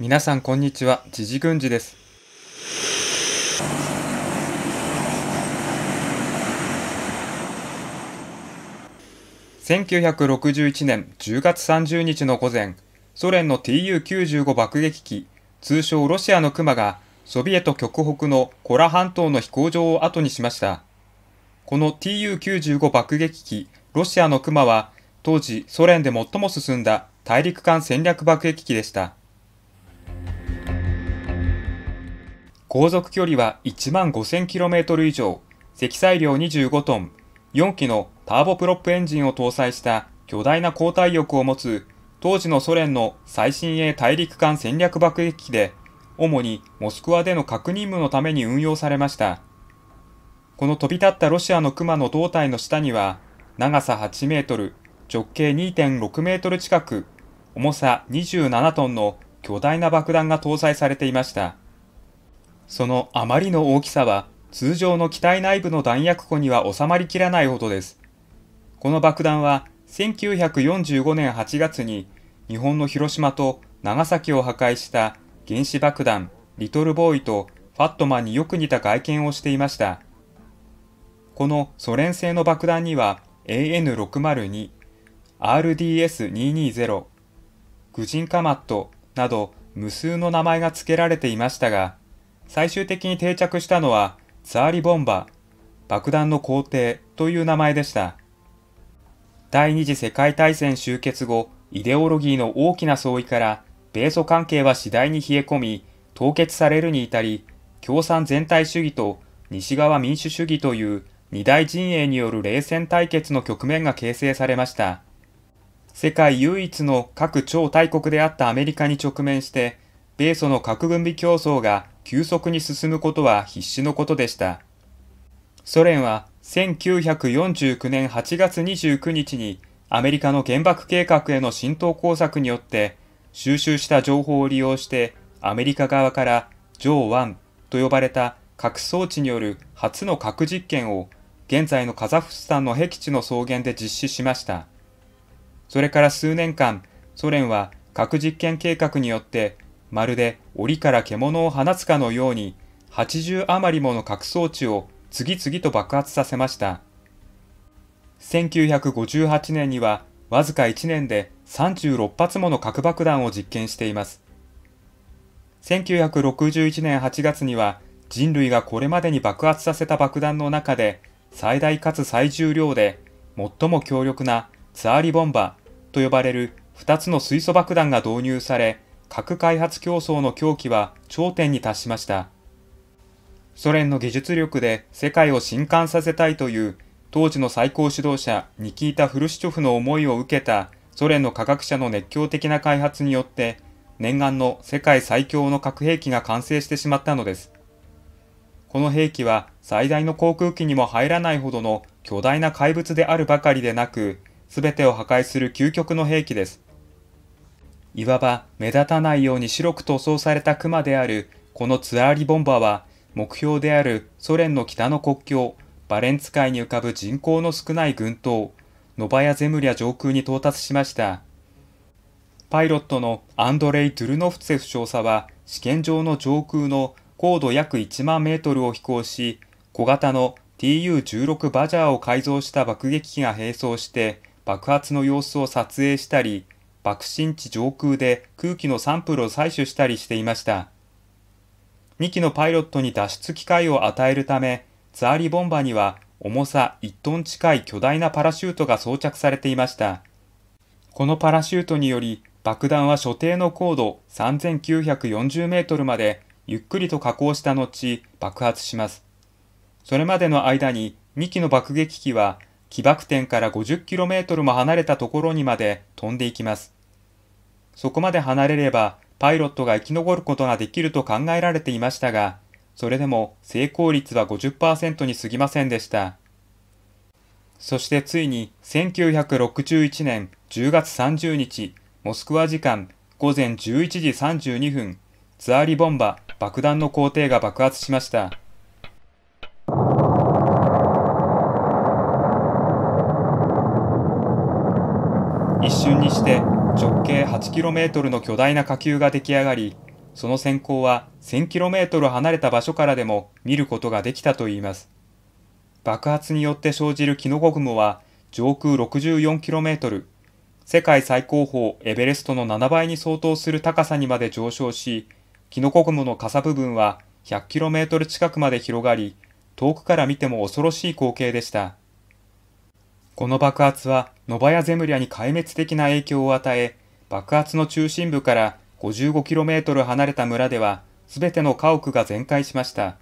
皆さんこんにちは時事軍事です1961年10月30日の午前ソ連の Tu95 爆撃機通称ロシアのクマがソビエト極北のコラ半島の飛行場を後にしましたこの Tu95 爆撃機ロシアのクマは当時ソ連で最も進んだ大陸間戦略爆撃機でした航続距離は1万 5000km 以上、積載量25トン、4機のターボプロップエンジンを搭載した巨大な交代翼を持つ当時のソ連の最新鋭大陸間戦略爆撃機で、主にモスクワでの核任務のために運用されました。この飛び立ったロシアの熊の胴体の下には、長さ8メートル、直径2.6メートル近く、重さ27トンの巨大な爆弾が搭載されていました。そのあまりの大きさは通常の機体内部の弾薬庫には収まりきらないほどです。この爆弾は1945年8月に日本の広島と長崎を破壊した原子爆弾リトルボーイとファットマンによく似た外見をしていました。このソ連製の爆弾には AN602、RDS220、グジンカマットなど無数の名前が付けられていましたが、最終的に定着したのは、ツーリボンバ、爆弾の皇帝という名前でした。第二次世界大戦終結後、イデオロギーの大きな相違から、米ソ関係は次第に冷え込み、凍結されるに至り、共産全体主義と西側民主主義という二大陣営による冷戦対決の局面が形成されました。世界唯一の核超大国であったアメリカに直面して、米ソの核軍備競争が急速に進むことは必至のことでした。ソ連は1949年8月29日にアメリカの原爆計画への浸透工作によって収集した情報を利用してアメリカ側からジョー1と呼ばれた核装置による初の核実験を現在のカザフスタンの僻地の草原で実施しました。それから数年間、ソ連は核実験計画によってまるで檻から獣を放つかのように、80余りもの核装置を次々と爆発させました。1958年には、わずか1年で36発もの核爆弾を実験しています。1961年8月には、人類がこれまでに爆発させた爆弾の中で、最大かつ最重量で、最も強力なツアーリボンバと呼ばれる2つの水素爆弾が導入され、核開発競争の狂気は頂点に達しました。ソ連の技術力で世界を震撼させたいという当時の最高指導者ニキータ・フルシチョフの思いを受けたソ連の科学者の熱狂的な開発によって念願の世界最強の核兵器が完成してしまったのです。この兵器は最大の航空機にも入らないほどの巨大な怪物であるばかりでなく、全てを破壊する究極の兵器です。いわば目立たないように白く塗装されたクマであるこのツアーリボンバは目標であるソ連の北の国境バレンツ海に浮かぶ人口の少ない群島ノバヤ・ゼムリア上空に到達しましたパイロットのアンドレイ・トゥルノフツェフ少佐は試験場の上空の高度約1万メートルを飛行し小型の TU-16 バジャーを改造した爆撃機が並走して爆発の様子を撮影したり爆心地上空で空気のサンプルを採取したりしていました。2機のパイロットに脱出機会を与えるため、ツアーリボンバには重さ1トン近い巨大なパラシュートが装着されていました。このパラシュートにより爆弾は所定の高度3940メートルまでゆっくりと下降した後爆発します。それまでの間に2機の爆撃機は起爆点から 50km も離れたところにまで飛んでいきます。そこまで離れればパイロットが生き残ることができると考えられていましたが、それでも成功率は50%に過ぎませんでした。そしてついに1961年10月30日、モスクワ時間午前11時32分、ツアーリボンバ爆弾の工程が爆発しました。瞬にして直径 8km の巨大な火球が出来上がり、その閃光は 1000km 離れた場所からでも見ることができたといいます。爆発によって生じるキノコ雲は上空 64km、世界最高峰エベレストの7倍に相当する高さにまで上昇し、キノコ雲の傘部分は 100km 近くまで広がり、遠くから見ても恐ろしい光景でした。この爆発はノバヤ・ゼムリャに壊滅的な影響を与え、爆発の中心部から5 5キロメートル離れた村では、全ての家屋が全壊しました。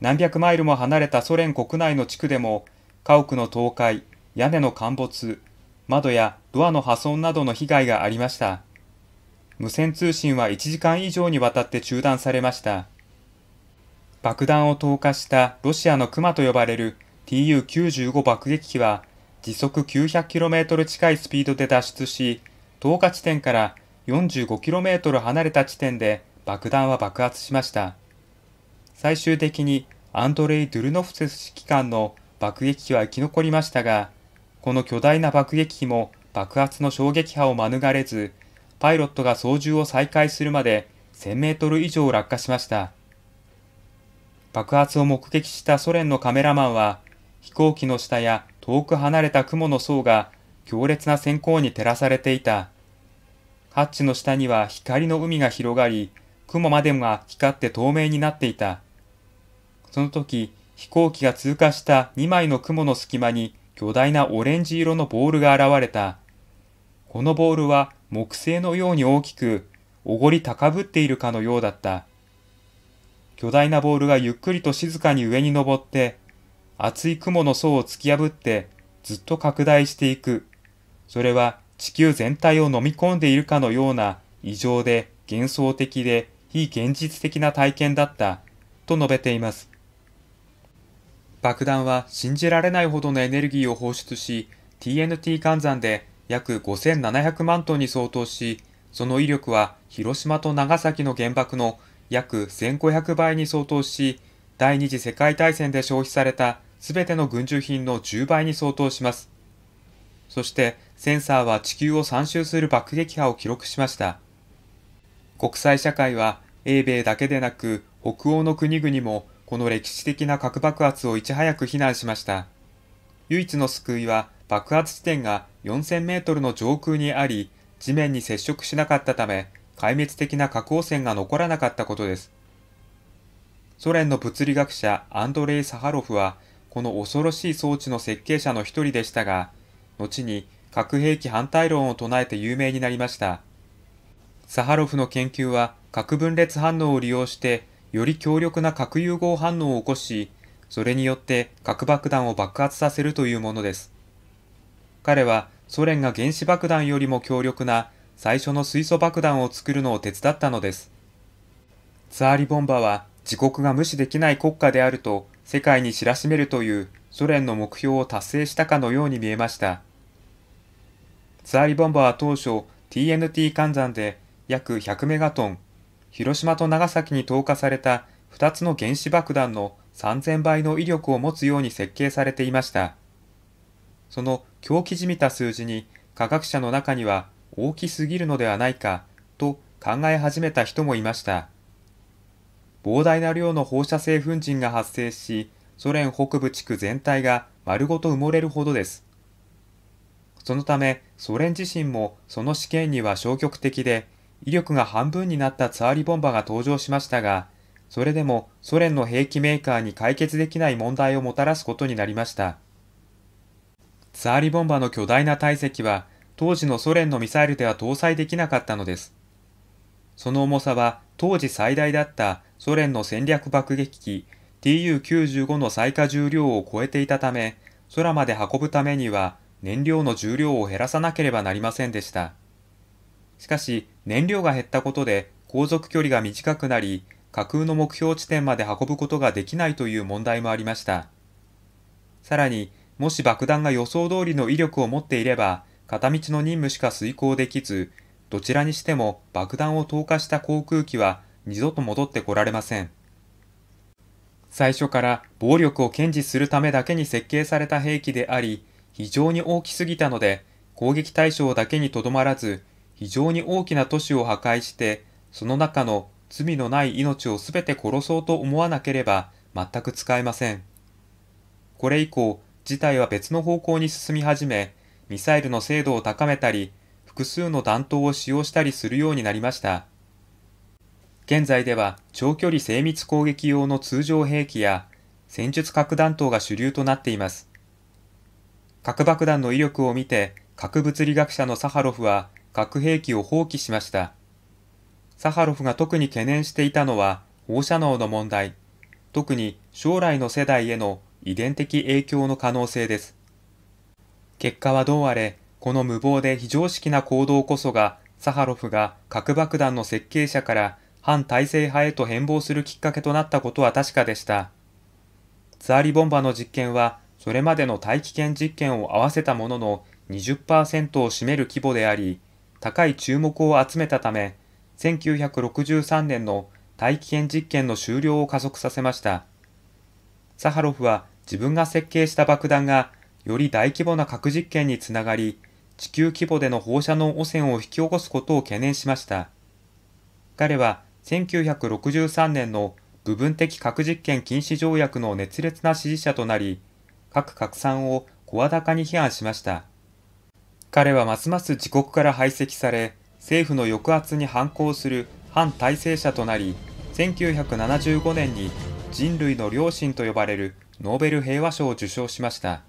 何百マイルも離れたソ連国内の地区でも、家屋の倒壊、屋根の陥没、窓やドアの破損などの被害がありました。無線通信は1時間以上にわたって中断されました。爆弾を投下したロシアのクマと呼ばれる TU95 爆撃機は時速 900km 近いスピードで脱出し、投下地点から 45km 離れた地点で爆弾は爆発しました。最終的にアンドレイ・ドゥルノフセス指揮官の爆撃機は生き残りましたが、この巨大な爆撃機も爆発の衝撃波を免れず、パイロットが操縦を再開するまで1000メートル以上落下しました。爆発を目撃したソ連のカメラマンは、飛行機の下や遠く離れた雲の層が強烈な閃光に照らされていた。ハッチの下には光の海が広がり、雲までもが光って透明になっていた。その時、飛行機が通過した2枚の雲の隙間に巨大なオレンジ色のボールが現れた。このボールは木製のように大きく、おごり高ぶっているかのようだった。巨大なボールがゆっくりと静かに上に登って、厚い雲の層を突き破ってずっと拡大していく。それは地球全体を飲み込んでいるかのような異常で幻想的で非現実的な体験だったと述べています。爆弾は信じられないほどのエネルギーを放出し、TNT 換算で約5700万トンに相当し、その威力は広島と長崎の原爆の約1500倍に相当し、第二次世界大戦で消費されたすべての軍需品の10倍に相当します。そしてセンサーは地球を3周する爆撃波を記録しました。国際社会は英米だけでなく北欧の国々もこの歴史的な核爆発をいち早く非難しました。唯一の救いは爆発地点が4000メートルの上空にあり、地面に接触しなかったため、壊滅的な核汚染が残らなかったことです。ソ連の物理学者アンドレイ・サハロフはこの恐ろしい装置の設計者の一人でしたが、後に核兵器反対論を唱えて有名になりました。サハロフの研究は核分裂反応を利用してより強力な核融合反応を起こし、それによって核爆弾を爆発させるというものです。彼はソ連が原子爆弾よりも強力な最初の水素爆弾を作るのを手伝ったのです。ツアーリボンバは自国が無視できない国家であると世界に知らしめるというソ連の目標を達成したかのように見えました。ツアーリボンバは当初 TNT 換算で約100メガトン、広島と長崎に投下された2つの原子爆弾の3000倍の威力を持つように設計されていました。その狂気じみた数字に科学者の中には大きすぎるのではないかと考え始めた人もいました。膨大な量の放射性粉塵が発生し、ソ連北部地区全体が丸ごと埋もれるほどです。そのため、ソ連自身もその試験には消極的で、威力が半分になったツアーリボンバが登場しましたが、それでもソ連の兵器メーカーに解決できない問題をもたらすことになりました。ツアーリボンバの巨大な体積は、当時のソ連のミサイルでは搭載できなかったのです。その重さは当時最大だったソ連の戦略爆撃機 TU95 の最下重量を超えていたため、空まで運ぶためには燃料の重量を減らさなければなりませんでした。しかし、燃料が減ったことで航続距離が短くなり、架空の目標地点まで運ぶことができないという問題もありました。さらに、もし爆弾が予想通りの威力を持っていれば、片道の任務しか遂行できず、どちらにしても爆弾を投下した航空機は二度と戻ってこられません。最初から暴力を堅持するためだけに設計された兵器であり、非常に大きすぎたので、攻撃対象だけにとどまらず、非常に大きな都市を破壊して、その中の罪のない命を全て殺そうと思わなければ全く使えません。これ以降、事態は別の方向に進み始め、ミサイルの精度を高めたり、複数の弾頭を使用したりするようになりました。現在では長距離精密攻撃用の通常兵器や戦術核弾頭が主流となっています。核爆弾の威力を見て核物理学者のサハロフは核兵器を放棄しました。サハロフが特に懸念していたのは放射能の問題、特に将来の世代への遺伝的影響の可能性です。結果はどうあれ、この無謀で非常識な行動こそが、サハロフが核爆弾の設計者から反体制派へと変貌するきっかけとなったことは確かでした。ツアーリボンバの実験は、それまでの大気圏実験を合わせたものの20%を占める規模であり、高い注目を集めたため、1963年の大気圏実験の終了を加速させました。サハロフは自分が設計した爆弾がより大規模な核実験につながり、地球規模での放射能汚染を引き起こすことを懸念しました。彼は1963年の部分的核実験禁止条約の熱烈な支持者となり、核拡散を声高に批判しました。彼はますます自国から排斥され、政府の抑圧に反抗する反体制者となり、1975年に人類の良心と呼ばれるノーベル平和賞を受賞しました。